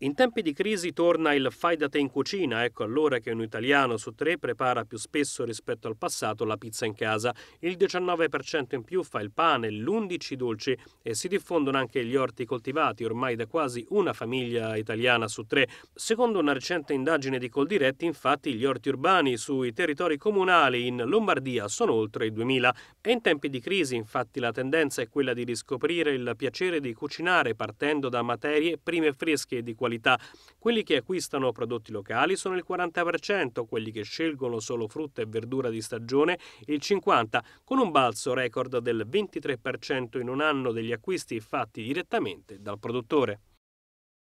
In tempi di crisi torna il fai da te in cucina, ecco allora che un italiano su tre prepara più spesso rispetto al passato la pizza in casa, il 19% in più fa il pane, l'11% i dolci e si diffondono anche gli orti coltivati, ormai da quasi una famiglia italiana su tre. Secondo una recente indagine di Coldiretti, infatti, gli orti urbani sui territori comunali in Lombardia sono oltre i 2000 e in tempi di crisi infatti la tendenza è quella di riscoprire il piacere di cucinare partendo da materie prime fresche e di qualità qualità. Quelli che acquistano prodotti locali sono il 40%, quelli che scelgono solo frutta e verdura di stagione il 50%, con un balzo record del 23% in un anno degli acquisti fatti direttamente dal produttore.